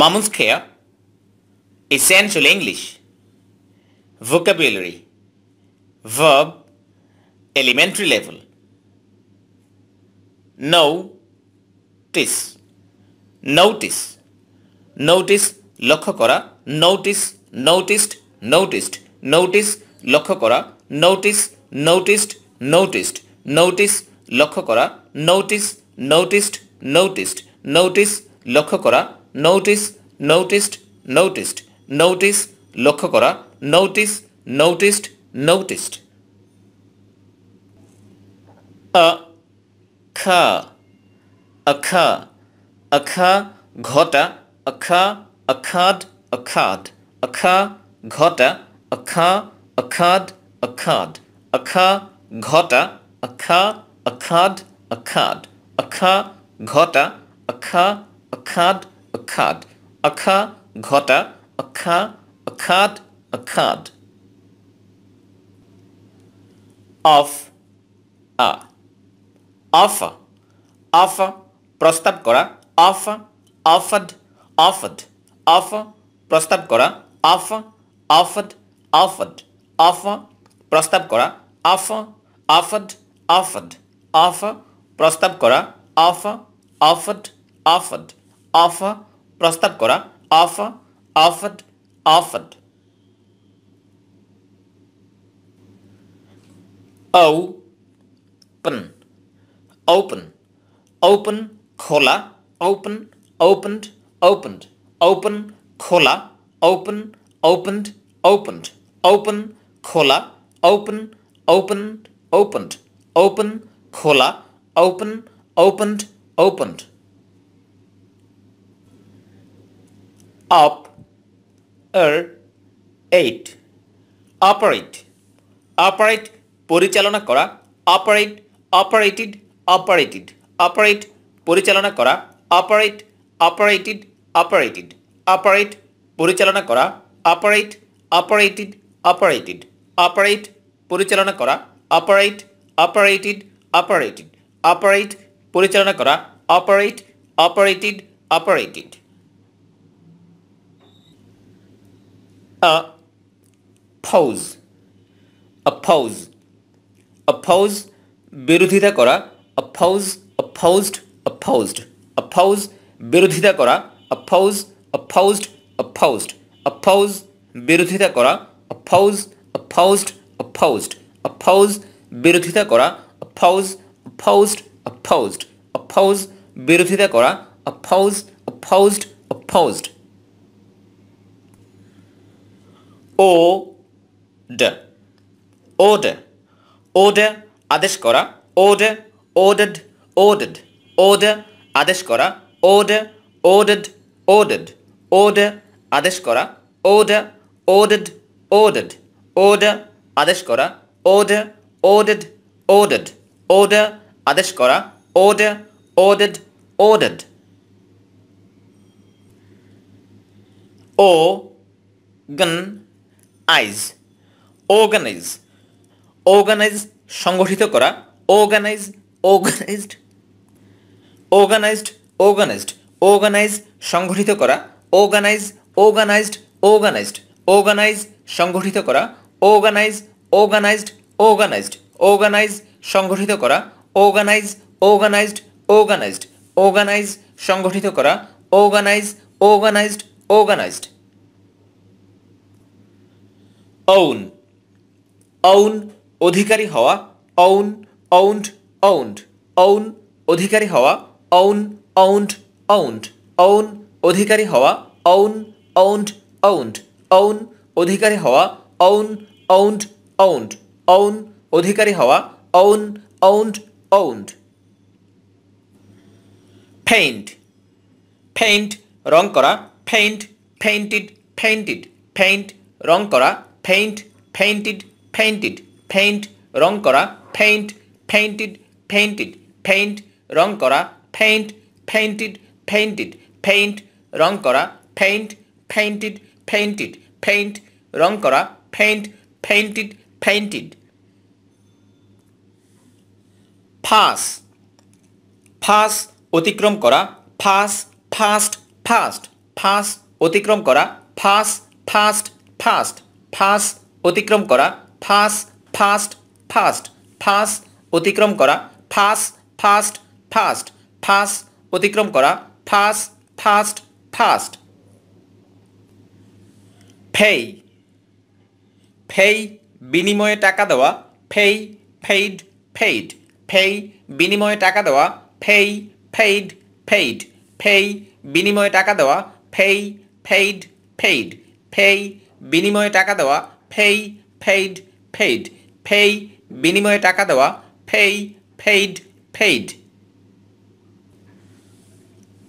Mamun's Essential English. Vocabulary. Verb. Elementary level. Notice. Notice. Notice. Lokhokora. Notice. Noticed. Noticed. Notice. Lokhokora. Notice. Noticed. Noticed. Notice. Lokhokora. Notice. Noticed. Noticed. Notice. Lokhokora. Notice noticed noticed notice লক্ষ্য করা notice noticed noticed আখ আখ আখ ঘটা আখ আখাদ আখাদ আখ ঘটা আখ আখাদ আখাদ আখ ঘটা আখ আখাদ আখাদ আখ ঘটা আখ আখাদ অখাদ অখা ঘটা অখা অখাদ অখাদ অফ আ আফা আফা প্ৰস্তাৱ কৰা আফা আফদ আফদ আফা প্ৰস্তাৱ কৰা আফা আফদ আফদ আফা প্ৰস্তাৱ কৰা আফ আফদ আফদ আফ প্ৰস্তাৱ কৰা আফ আফদ আফদ আফদ অফার prostakora, করা offer offered O, open open open খোলা open opened opened open খোলা open opened opened open খোলা open opened opened open খোলা open opened opened up er এইট operate operate পরিচালনা করা operate operated operated operate পরিচালনা করা operate operated operated operate পরিচালনা করা operate operated operated operate পরিচালনা করা operate operated operated operate পরিচালনা করা operate operated operated a pose oppose oppose বিরোধিতা করা oppose opposed opposed oppose বিরোধিতা করা oppose opposed opposed oppose বিরোধিতা করা oppose opposed opposed oppose বিরোধিতা করা oppose opposed opposed oppose বিরোধিতা করা oppose opposed opposed order order order আদেশ করা order ordered ordered order আদেশ order ordered ordered order আদেশ order ordered ordered order আদেশ order ordered ordered order আদেশ order ordered ordered o gun আইজ organize organize সংগঠিত করা organize organized organized organized organize সংগঠিত করা অর্গানাইজ অর্গানাইজড অর্গানাইজড অর্গানাইজ সংগঠিত করা অর্গানাইজ অর্গানাইজড অর্গানাইজড অর্গানাইজ সংগঠিত করা অর্গানাইজ অর্গানাইজড অর্গানাইজড অর্গানাইজ সংগঠিত করা organize organized organized own own অধিকারী হওয়া অউন অউন্ড অউন্ড অউন অধিকারী হওয়া অউন অউন্ড অউন্ড অউন অধিকারী হওয়া অউন অউন্ড অউন্ড অউন অধিকারী হওয়া অউন অউন্ড অউন্ড অউন অধিকারী হওয়া own owned owned paint paint রং করা ফেইন্ট ফেইন্টেড ফেইন্টেড ফেইন্ট রং করা ফেইন্ট ফেইন্টিড ফেইন্টিড ফেইন্ট রং করা ফেইন্ট ফেইন্টিড ফেইন্টিড ফেইন্ট রং করা ফেইন্ট ফেইন্টিড ফেইন্টিড ফেইন্ট রং করা ফেইন্ট ফেইন্টিড ফেইন্টিড ফেইন্ট রং করা ফেইন্ট ফেইন্টিড ফেইন্টিড ফাস ফাস অতিক্রম করা ফাস ফাস্ট ফাস্ট ফাস অতিক্রম করা ফাস ফাস্ট ফাস্ট ফাস্ট অতিক্রম করা ফাস্ট ফাস্ট ফাস্ট ফাস্ট অতিক্রম করা ফাস্ট ফাস্ট ফাস্ট ফাস্ট অতিক্রম করা passed passed passed pay pay বিনিময়ে টাকা দেওয়া ফেই ফেইড ফেইড ফেই বিনিময়ে টাকা দেওয়া ফেই ফেইড ফেইড ফেই বিনিময়ে টাকা দেওয়া ফেই ফেইড ফেইড ফেই বিনিময়ে টাকা দেওয়া ফেই ফেইড ফেইড ফেই বিনিময়ে টাকা দেওয়া pay paid paid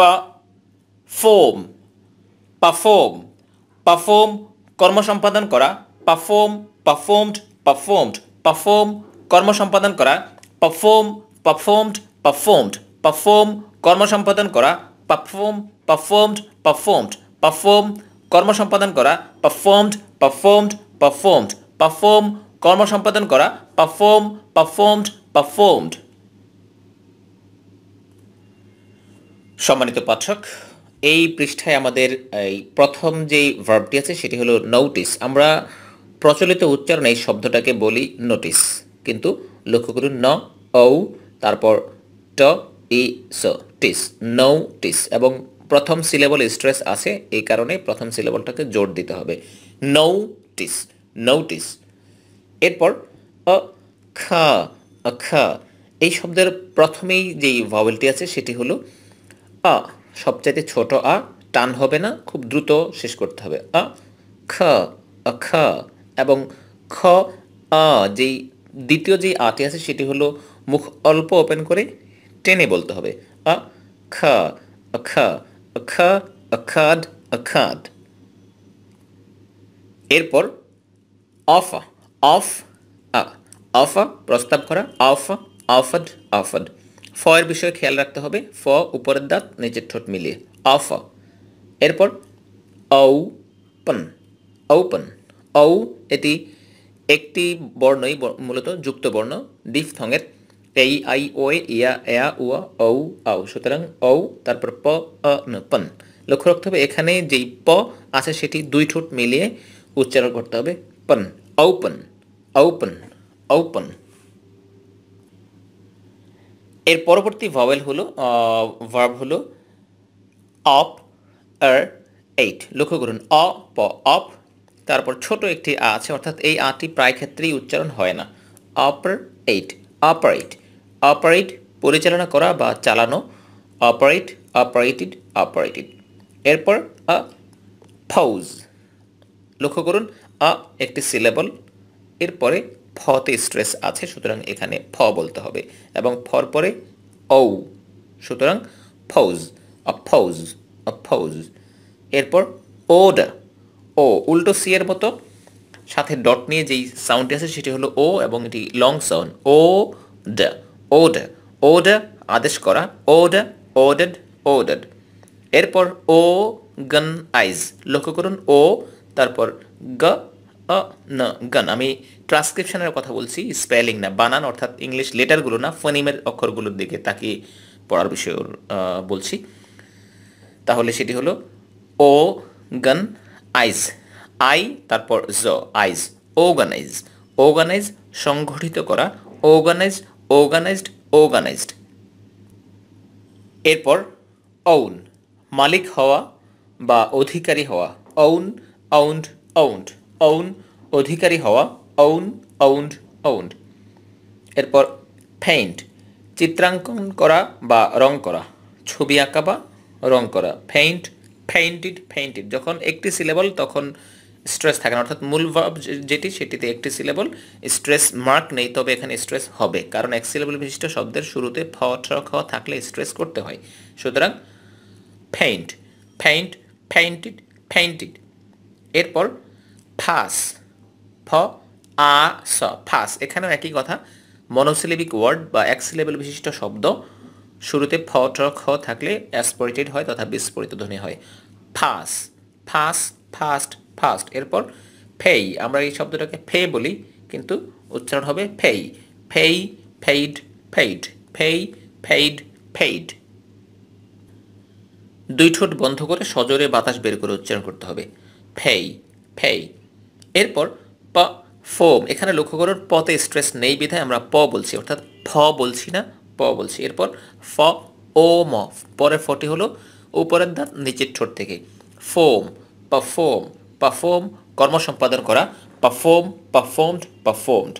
perform perform perform কর্ম সম্পাদন করা পারফর্ম পারফর্মড পারফর্মড পারফর্ম কর্ম সম্পাদন করা পারফর্ম পারফর্মড পারফর্মড পারফর্ম কর্ম সম্পাদন করা পারফর্ম পারফর্মড পারফর্মড পারফর্ম কর্ম সম্পাদন করা পারফর্মড পারফর্মড পারফর্মড পারফর্ম কর্ম সম্পাদন করা পারফর্ম পারফর্মড পারফর্মড সম্মানিত পাঠক এই পৃষ্ঠায় আমাদের এই প্রথম যে ভার্বটি আছে সেটি হলো নোটিস আমরা প্রচলিত উচ্চারণে এই শব্দটাকে বলি নোটিস কিন্তু লক্ষ্য করুন ন ও তারপর ট ই স টিস টিস এবং প্রথম সিলেবল স্ট্রেস আসে এই কারণে প্রথম সিলেবলটাকে জোর দিতে হবে নৌ টিস নৌ টিস এরপর অ খ খ এই শব্দের প্রথমেই যেই ভাওয়েলটি আছে সেটি হলো আ সবচাইতে ছোট আ টান হবে না খুব দ্রুত শেষ করতে হবে আ খ আ খ এবং খ আ যেই দ্বিতীয় যেই আটি আছে সেটি হলো মুখ অল্প ওপেন করে টেনে বলতে হবে আ খ আ খ occur occurred occurred এরপর অফ অফ অফ প্রস্তাব করা অফ অফড অফড ফ এর বিষয়ে খেয়াল রাখতে হবে ফ উপরের দাঁত নিচের ঠোঁট মিলিয়ে অফ এরপর ঔ পন ঔ এটি একটি বর্ণই মূলত যুক্ত বর্ণ ডিফথংয়ের পেই আই ওয়ে ইয়া এয়া উয়া ঔ আউ সুতরাং ঔ তারপর প ন পন লক্ষ্য রাখতে হবে এখানে যেই প আছে সেটি দুই ঠোঁট মিলিয়ে উচ্চারণ করতে হবে পন ঔপন ঔপন ঔপন এর পরবর্তী ভাওয়েল হলো ভার্ব হলো অপ আর এইট লক্ষ্য করুন অ প অপ তারপর ছোট একটি আ আছে অর্থাৎ এই আটি প্রায় ক্ষেত্রেই উচ্চারণ হয় না অপার এইট অপারেট অপারেট পরিচালনা করা বা চালানো অপারেট অপারেটেড অপারেটেড এরপর আ ফৌজ লক্ষ্য করুন আ একটি সিলেবল এরপরে ফতে স্ট্রেস আছে সুতরাং এখানে ফ বলতে হবে এবং ফর পরে ঔ সুতরাং ফৌজ আ ফৌজ আ ফৌজ এরপর ওড ও উল্টো সি এর মতো সাথে ডট নিয়ে যেই সাউন্ডটি আছে সেটি হলো ও এবং এটি লং সাউন্ড ও ড order order আদেশ করা order ordered ordered এরপর ও গন আইজ লক্ষ্য করুন ও তারপর গ ন গান আমি ট্রান্সক্রিপশনের কথা বলছি স্পেলিং না বানান অর্থাৎ ইংলিশ লেটারগুলো না ফনিমের অক্ষরগুলোর দিকে তাকিয়ে পড়ার বিষয়ে বলছি তাহলে সেটি হলো ও গান আইজ আই তারপর জ আইজ অর্গানাইজ অর্গানাইজ সংগঠিত করা অর্গানাইজ অর্গানাইজড অর্গানাইজড এরপর অউন মালিক হওয়া বা অধিকারী হওয়া অউন আউন্ড আউন্ড অউন অধিকারী হওয়া অউন আউন্ড আউন্ড এরপর ফেইন্ট চিত্রাঙ্কন করা বা রং করা ছবি আঁকা বা রং করা ফেইন্ট ফেইন্টেড ফেইন্টেড যখন একটি সিলেবল তখন স্ট্রেস থাকে না অর্থাৎ মূল ভাব যেটি সেটিতে একটি সিলেবল স্ট্রেস মার্ক নেই তবে এখানে স্ট্রেস হবে কারণ এক সিলেবল বিশিষ্ট শব্দের শুরুতে ফ ঠ খ থাকলে স্ট্রেস করতে হয় সুতরাং ফেইন্ট ফেইন্ট ফেইন্টেড ফেইন্টেড এরপর ফাস ফ আ স ফাস এখানেও একই কথা মনোসিলেবিক ওয়ার্ড বা এক সিলেবল বিশিষ্ট শব্দ শুরুতে ফ ঠ খ থাকলে অ্যাসপরিটেড হয় তথা বিস্ফোরিত ধ্বনি হয় ফাস ফাস ফাস্ট ফার্স্ট এরপর ফেই আমরা এই শব্দটাকে ফে বলি কিন্তু উচ্চারণ হবে pay pay paid paid pay paid paid দুই ঠোঁট বন্ধ করে সজোরে বাতাস বের করে উচ্চারণ করতে হবে ফেই ফেই এরপর প ফোম এখানে লক্ষ্য করুন পতে স্ট্রেস নেই বিধায় আমরা প বলছি অর্থাৎ ফ বলছি না প বলছি এরপর ফ ও ম পরের ফটি হলো উপরের দাঁত নিচের ঠোঁট থেকে ফোম পা ফোম পারফর্ম সম্পাদন করা পারফর্ম পারফর্মড পারফর্মড